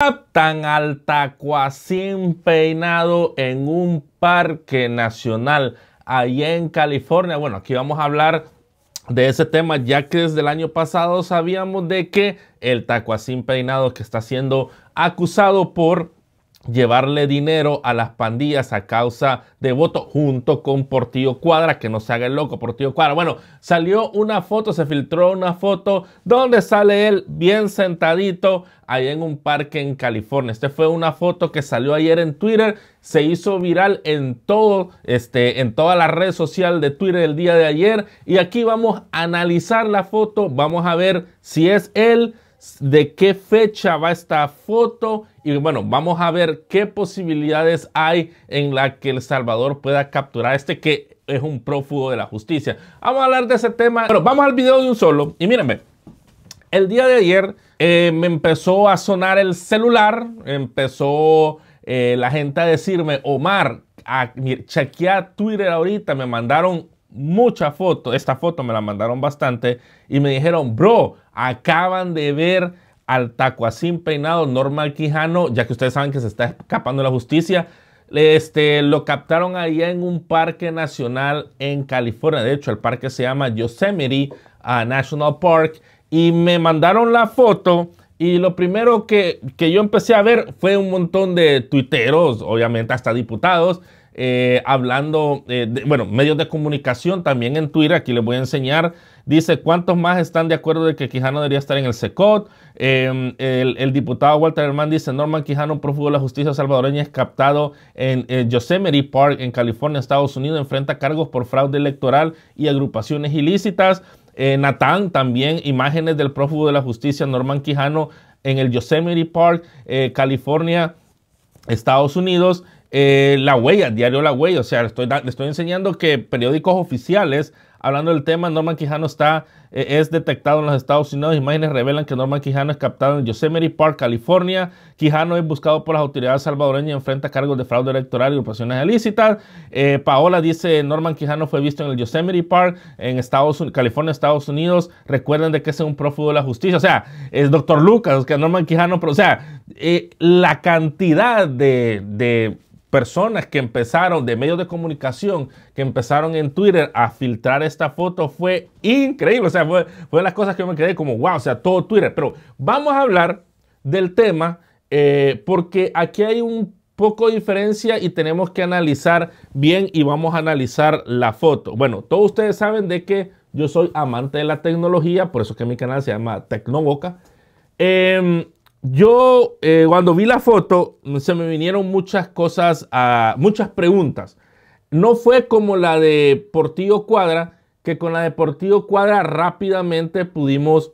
Captan al tacuacín peinado en un parque nacional allá en California. Bueno, aquí vamos a hablar de ese tema, ya que desde el año pasado sabíamos de que el tacuacín peinado que está siendo acusado por llevarle dinero a las pandillas a causa de voto junto con Portillo Cuadra, que no se haga el loco, Portillo Cuadra. Bueno, salió una foto, se filtró una foto donde sale él bien sentadito ahí en un parque en California. Esta fue una foto que salió ayer en Twitter, se hizo viral en todo, este, en toda la red social de Twitter el día de ayer y aquí vamos a analizar la foto, vamos a ver si es él de qué fecha va esta foto y bueno, vamos a ver qué posibilidades hay en la que El Salvador pueda capturar este que es un prófugo de la justicia. Vamos a hablar de ese tema. pero vamos al video de un solo y mírenme. El día de ayer eh, me empezó a sonar el celular, empezó eh, la gente a decirme, Omar, a, chequea Twitter ahorita, me mandaron mucha foto, esta foto me la mandaron bastante y me dijeron, bro, acaban de ver al tacuacín peinado Normal Quijano, ya que ustedes saben que se está escapando la justicia. Este, lo captaron allá en un parque nacional en California. De hecho, el parque se llama Yosemite ah, National Park. Y me mandaron la foto. Y lo primero que, que yo empecé a ver fue un montón de tuiteros, obviamente hasta diputados, eh, hablando, eh, de, bueno, medios de comunicación también en Twitter, aquí les voy a enseñar, dice cuántos más están de acuerdo de que Quijano debería estar en el SECOT. Em, el, el, diputado Walter Herman dice, Norman Quijano, prófugo de la justicia salvadoreña, es captado en eh, Yosemite Park, en California, Estados Unidos, enfrenta cargos por fraude electoral y agrupaciones ilícitas. Natán también, imágenes del prófugo de la justicia Norman Quijano en el Yosemite Park, California, Estados Unidos. Eh, la huella, diario La Huella, o sea, le estoy enseñando que periódicos oficiales, hablando del tema, Norman Quijano está, eh, es detectado en los Estados Unidos. Imágenes revelan que Norman Quijano es captado en Yosemite Park, California. Quijano es buscado por las autoridades salvadoreñas y enfrenta cargos de fraude electoral y operaciones ilícitas. Eh, Paola dice, Norman Quijano fue visto en el Yosemite Park, en Estados, California, Estados Unidos. Recuerden de que es un prófugo de la justicia. O sea, es doctor Lucas, que Norman Quijano, pero, o sea, la cantidad de personas que empezaron de medios de comunicación, que empezaron en Twitter a filtrar esta foto, fue increíble. O sea, fue, de las cosas que yo me quedé como, wow, o sea, todo Twitter. Pero vamos a hablar del tema eh, porque aquí hay un poco de diferencia y tenemos que analizar bien y vamos a analizar la foto. Bueno, todos ustedes saben de que yo soy amante de la tecnología, por eso que mi canal se llama Tecnoboca. Em, yo eh, cuando vi la foto se me vinieron muchas cosas, muchas preguntas. No fue como la de Portillo Cuadra, que con la de Portillo Cuadra rápidamente pudimos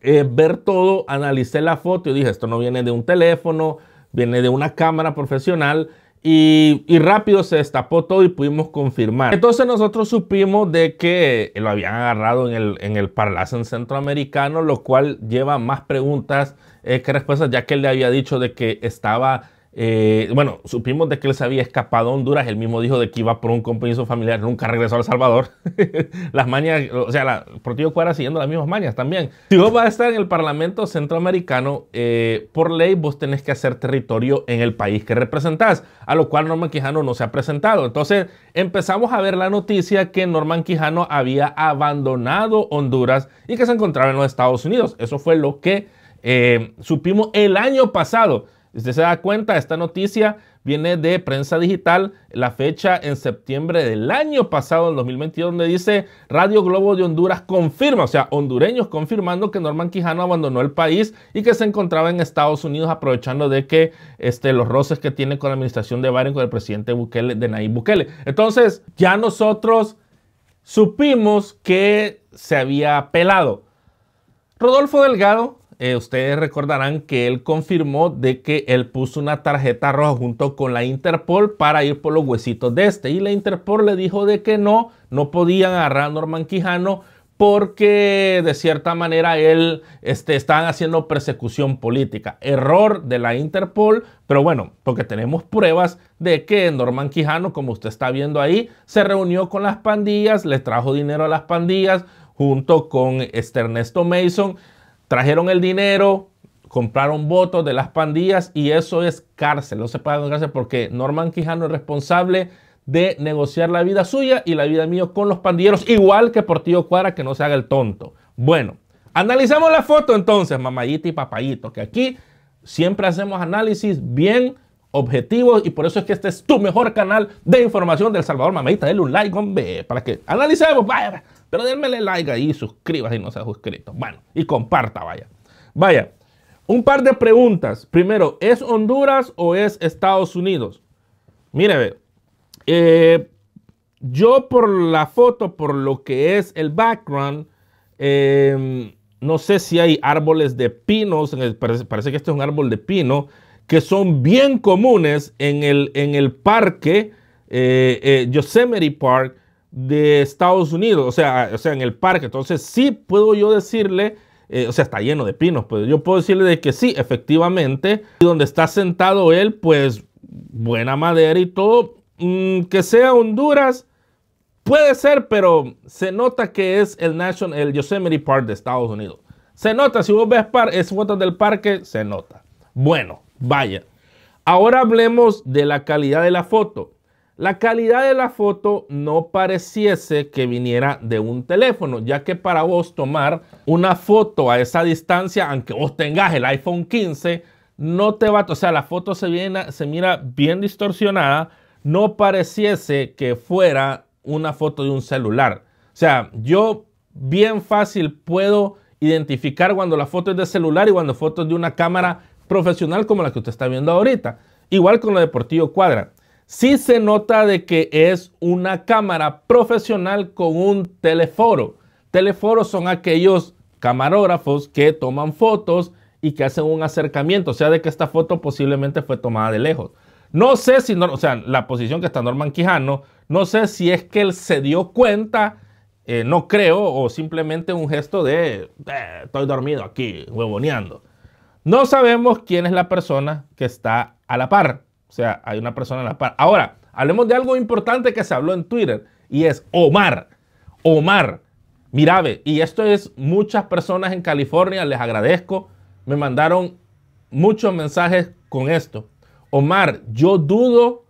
eh, ver todo, analicé la foto y dije, esto no viene de un teléfono, viene de una cámara profesional. Y, rápido se destapó todo y pudimos confirmar. Entonces nosotros supimos de que lo habían agarrado en el, en el centroamericano, lo cual lleva más preguntas eh, qué respuesta, ya que él le había dicho de que estaba, eh, bueno, supimos de que él se había escapado a Honduras, él mismo dijo de que iba por un compromiso familiar, nunca regresó a El Salvador. las mañas, o sea, la, Portillo Cuadra siguiendo las mismas mañas también. Si vos vas a estar en el Parlamento Centroamericano, eh, por ley vos tenés que hacer territorio en el país que representás, a lo cual Norman Quijano no se ha presentado. Entonces empezamos a ver la noticia que Norman Quijano había abandonado Honduras y que se encontraba en los Estados Unidos. Eso fue lo que eh, supimos el año pasado, usted se da cuenta, esta noticia viene de prensa digital, la fecha en septiembre del año pasado, en 2022, donde dice Radio Globo de Honduras confirma, o sea, hondureños confirmando que Norman Quijano abandonó el país y que se encontraba en Estados Unidos aprovechando de que este, los roces que tiene con la administración de Biden, con el presidente Bukele, de Nayib Bukele. Entonces, ya nosotros supimos que se había pelado. Rodolfo Delgado eh, ustedes recordarán que él confirmó de que él puso una tarjeta roja junto con la Interpol para ir por los huesitos de este. Y la Interpol le dijo de que no, no podían agarrar a Norman Quijano porque de cierta manera él este, haciendo persecución política. Error de la Interpol, pero bueno, porque tenemos pruebas de que Norman Quijano, como usted está viendo ahí, se reunió con las pandillas, le trajo dinero a las pandillas junto con este Ernesto Mason trajeron el dinero, compraron votos de las pandillas y eso es cárcel. No se pagan cárcel porque Norman Quijano es responsable de negociar la vida suya y la vida mía con los pandilleros, igual que por tío Cuadra, que no se haga el tonto. Bueno, analizamos la foto entonces, mamayita y papayito, que aquí siempre hacemos análisis bien objetivos y por eso es que este es tu mejor canal de información del Salvador. Mamita, denle un like, hombre, para que analicemos, vaya, pero denmele like ahí, suscríbase si no se ha suscrito. Bueno, y comparta, vaya. Vaya, un par de preguntas. Primero, ¿es Honduras o es Estados Unidos? Mire, eh, yo por la foto, por lo que es el background, em, no sé si hay árboles de pinos, parece, parece que este es un árbol de pino, que son bien comunes en el, en el parque eh, eh, Yosemite Park de Estados Unidos, o sea, o sea, en el parque. Entonces sí puedo yo decirle, eh, o sea, está lleno de pinos, pues yo puedo decirle de que sí, efectivamente, donde está sentado él, pues buena madera y todo, mm, que sea Honduras. Puede ser, pero se nota que es el National, el Yosemite Park de Estados Unidos. Se nota, si vos ves par, es fotos del parque, se nota. Bueno, Vaya. Ahora hablemos de la calidad de la foto. La calidad de la foto no pareciese que viniera de un teléfono, ya que para vos tomar una foto a esa distancia, aunque vos tengas el iPhone 15, no te va, o sea, la foto se, viene, se mira bien distorsionada, no pareciese que fuera una foto de un celular. O sea, yo bien fácil puedo identificar cuando la foto es de celular y cuando foto es de una cámara profesional como la que usted está viendo ahorita. Igual con la Deportivo Cuadra. Sí se nota de que es una cámara profesional con un teleforo. Teleforos son aquellos camarógrafos que toman fotos y que hacen un acercamiento, o sea, de que esta foto posiblemente fue tomada de lejos. No sé si, o sea, la posición que está Norman Quijano, no sé si es que él se dio cuenta, eh, no creo, o simplemente un gesto de eh, estoy dormido aquí, huevoneando. No sabemos quién es la persona que está a la par. O sea, hay una persona a la par. Ahora, hablemos de algo importante que se habló en Twitter y es Omar. Omar, Mirabe. Y esto es muchas personas en California, les agradezco. Me mandaron muchos mensajes con esto. Omar, yo dudo,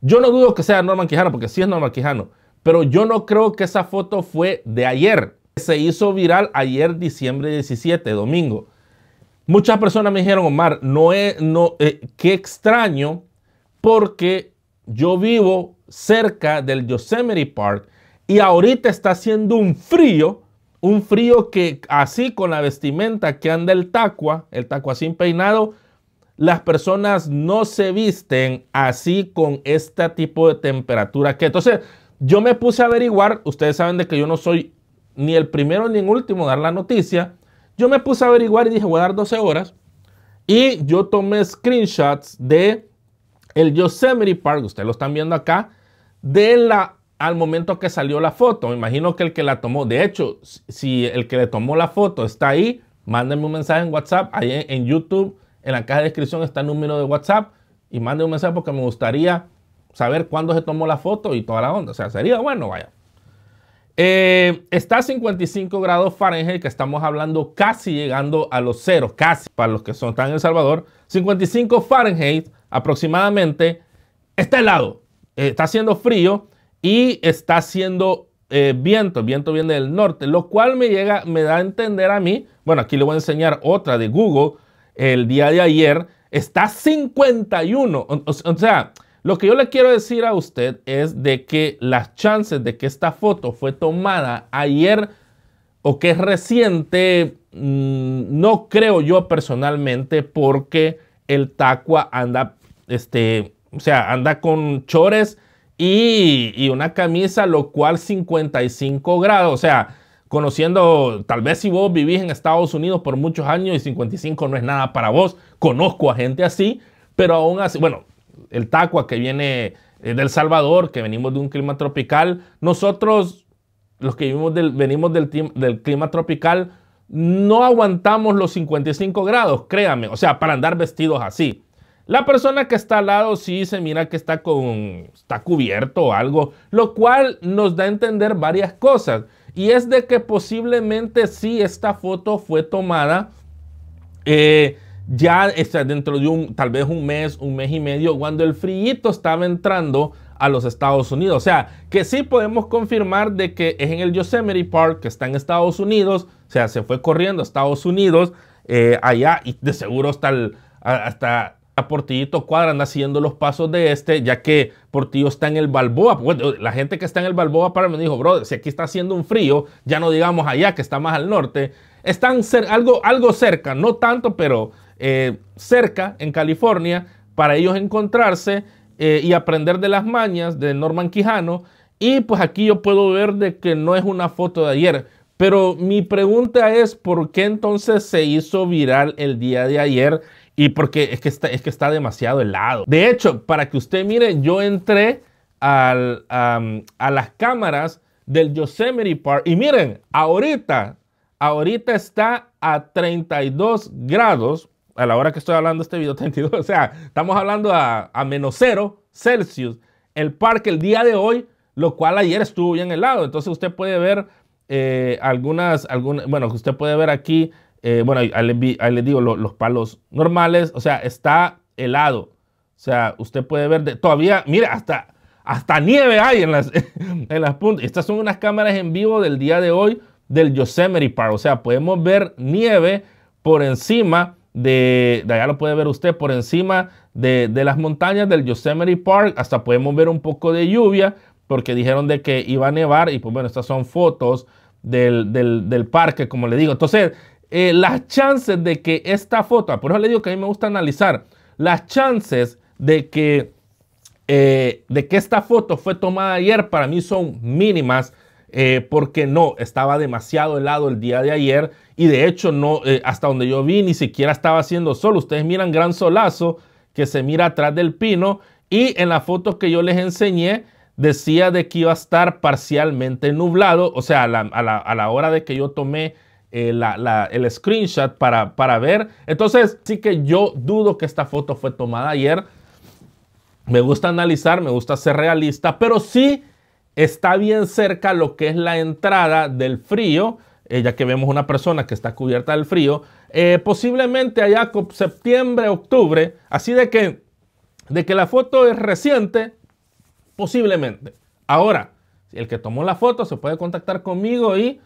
yo no dudo que sea Norman Quijano, porque sí es Norman Quijano, pero yo no creo que esa foto fue de ayer. Se hizo viral ayer, diciembre 17, domingo. Muchas personas me dijeron, Omar, no es, no, eh, qué extraño, porque yo vivo cerca del Yosemite Park y ahorita está haciendo un frío, un frío que así con la vestimenta que anda el tacua, el tacua sin peinado, las personas no se visten así con este tipo de temperatura que. Entonces, yo me puse a averiguar, ustedes saben de que yo no soy ni el primero ni el último a dar la noticia, yo me puse a averiguar y dije, voy a dar 12 horas. Y yo tomé screenshots de el Yosemite Park, ustedes lo están viendo acá, de la, al momento que salió la foto. Me imagino que el que la tomó, de hecho, si el que le tomó la foto está ahí, mándenme un mensaje en WhatsApp, ahí en, YouTube, en la caja de descripción está el número de WhatsApp y mándenme un mensaje porque me gustaría saber cuándo se tomó la foto y toda la onda. O sea, sería bueno, vaya. Eh, está a 55 grados Fahrenheit, que estamos hablando casi llegando a los ceros, casi para los que son, están en El Salvador. 55 Fahrenheit aproximadamente. Está helado, eh, está haciendo frío y está haciendo eh, viento. viento viene del norte, lo cual me, llega, me da a entender a mí. Bueno, aquí le voy a enseñar otra de Google el día de ayer. Está 51, o sea, lo que yo le quiero decir a usted es de que las chances de que esta foto fue tomada ayer o que es reciente, mm, no creo yo personalmente porque el Tacua anda, este, o sea, anda con chores y una camisa, lo cual 55 grados, o sea, conociendo, tal vez si vos vivís en Estados Unidos por muchos años y 55 no es nada para vos, conozco a gente así, pero aún así, bueno, el tacua que viene eh, del Salvador, que venimos de un clima tropical. Nosotros, los que venimos del, clima tropical, no aguantamos los 55 grados, créame, o sea, para andar vestidos así. La persona que está al lado sí se mira que está con está cubierto o algo, lo cual nos da a entender varias cosas y es de que posiblemente sí esta foto fue tomada eh, ya está dentro de un, tal vez un mes, un mes y medio, cuando el frío estaba entrando a los Estados Unidos. O sea, que sí podemos confirmar de que es en el Yosemite Park, que está en Estados Unidos, o sea, se fue corriendo a Estados Unidos, eh, allá, y de seguro hasta, hasta a Portillito Cuadra anda haciendo los pasos de este, ya que Portillo está en el Balboa. Bueno, la gente que está en el Balboa para me dijo, bro, si aquí está haciendo un frío, ya no digamos allá, que está más al norte. Están algo, algo cerca, no tanto, pero eh, cerca, en California, para ellos encontrarse eh, y aprender de las mañas de Norman Quijano. Y pues aquí yo puedo ver de que no es una foto de ayer. Pero mi pregunta es, ¿por qué entonces se hizo viral el día de ayer? Y porque es que está, es que está demasiado helado. De hecho, para que usted mire, yo entré a las cámaras del Yosemite Park. Y miren, ahorita, ahorita está a 32 grados a la hora que estoy hablando este video 32, o sea, estamos hablando a, menos cero Celsius, el parque el día de hoy, lo cual ayer estuvo bien helado. Entonces usted puede ver eh, algunas, algunas, bueno, usted puede ver aquí, eh, bueno, ahí, les digo los palos normales, o sea, está helado. O sea, usted puede ver, todavía, mira, hasta, hasta nieve hay en las, en las puntas. Estas son unas cámaras en vivo del día de hoy del Yosemite Park. O sea, podemos ver nieve por encima de, allá lo puede ver usted por encima de, las montañas del Yosemite Park. Hasta podemos ver un poco de lluvia porque dijeron de que iba a nevar y pues bueno, estas son fotos del, parque, como le digo. Entonces, eh, las chances de que esta foto, ah, por eso le digo que a mí me gusta analizar, las chances de que, eh, de que esta foto fue tomada ayer para mí son mínimas eh, porque no, estaba demasiado helado el día de ayer y de hecho no, eh, hasta donde yo vi ni siquiera estaba haciendo sol. Ustedes miran gran solazo que se mira atrás del pino y en la foto que yo les enseñé decía de que iba a estar parcialmente nublado, o sea, a la, hora de que yo tomé eh, el screenshot para, para ver. Entonces, sí que yo dudo que esta foto fue tomada ayer. Me gusta analizar, me gusta ser realista, pero sí está bien cerca lo que es la entrada del frío, ella eh, ya que vemos una persona que está cubierta del frío, eh, posiblemente allá septiembre, octubre, así de que, de que la foto es reciente, posiblemente. Ahora, el que tomó la foto se puede contactar conmigo y,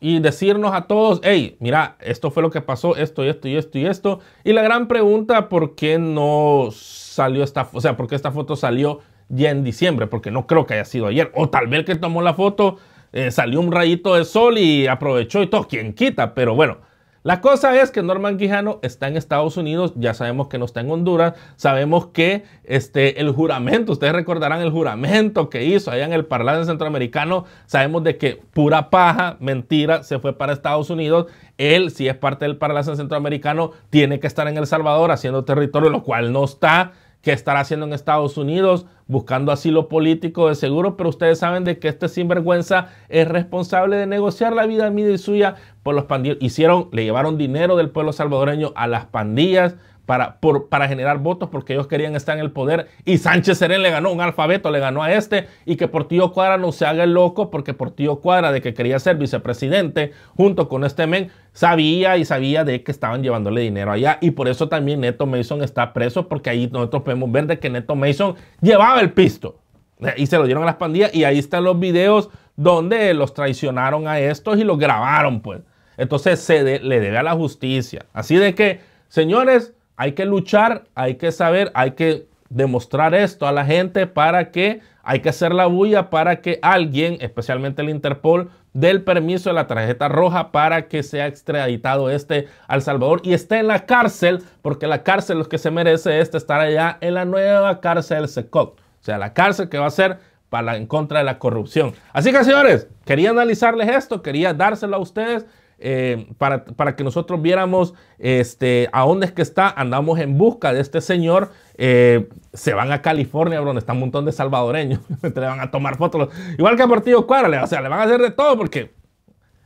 y decirnos a todos, hey, mira, esto fue lo que pasó, esto y esto y esto y esto. Y la gran pregunta, ¿por qué no salió esta, o sea, por qué esta foto salió? ya en diciembre, porque no creo que haya sido ayer. O tal vez que tomó la foto eh, salió un rayito de sol y aprovechó y todo, quien quita, pero bueno. La cosa es que Norman Quijano está en Estados Unidos, ya sabemos que no está en Honduras, sabemos que este, el juramento, ustedes recordarán el juramento que hizo allá en el Parlamento Centroamericano, sabemos de que pura paja, mentira, se fue para Estados Unidos, él si es parte del Parlamento Centroamericano tiene que estar en El Salvador haciendo territorio, lo cual no está, que estará haciendo en Estados Unidos, buscando asilo político de seguro, pero ustedes saben de que este sinvergüenza es responsable de negociar la vida mía y suya por los pandillas. Hicieron, le llevaron dinero del pueblo salvadoreño a las pandillas para, generar votos porque ellos querían estar en el poder y Sánchez Serén le ganó un alfabeto, le ganó a este y que por tío Cuadra no se haga el loco porque por tío Cuadra de que quería ser vicepresidente junto con este men sabía y sabía de que estaban llevándole dinero allá y por eso también Neto Mason está preso porque ahí nosotros podemos ver de que Neto Mason llevaba el pisto eh, y se lo dieron a las pandillas y ahí están los videos donde los traicionaron a estos y los grabaron pues. Entonces se le debe a la justicia. Así de que, señores, hay que luchar, hay que saber, hay que demostrar esto a la gente para que hay que hacer la bulla para que alguien, especialmente el Interpol, dé el permiso de la tarjeta roja para que sea extraditado este al Salvador y esté en la cárcel, porque la cárcel lo que se merece es estar allá en la nueva cárcel del SECOC, o sea, la cárcel que va a ser para en contra de la corrupción. Así que señores, quería analizarles esto, quería dárselo a ustedes eh, para, para, que nosotros viéramos este, a dónde es que está, andamos en busca de este señor, eh, se van a California, donde está un montón de salvadoreños, le van a tomar fotos, igual que a Partido Cuadra, o sea, le van a hacer de todo porque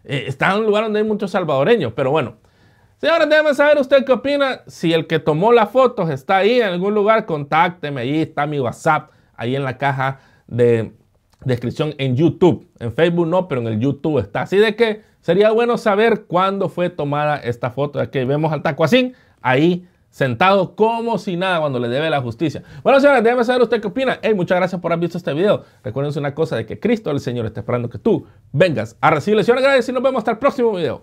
eh, está en un lugar donde hay muchos salvadoreños, pero bueno. Señores, déjenme saber usted qué opina. Si el que tomó las fotos está ahí en algún lugar, contácteme. Ahí está mi WhatsApp, ahí en la caja de, descripción en YouTube. En Facebook no, pero en el YouTube está. Así de que sería bueno saber cuándo fue tomada esta foto. Aquí vemos al así ahí sentado como si nada cuando le debe la justicia. Bueno, señores, déjame saber usted qué opina. Hey, muchas gracias por haber visto este video. Recuérdense una cosa de que Cristo el Señor está esperando que tú vengas a recibirle señores Gracias y nos vemos hasta el próximo video.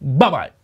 Bye bye.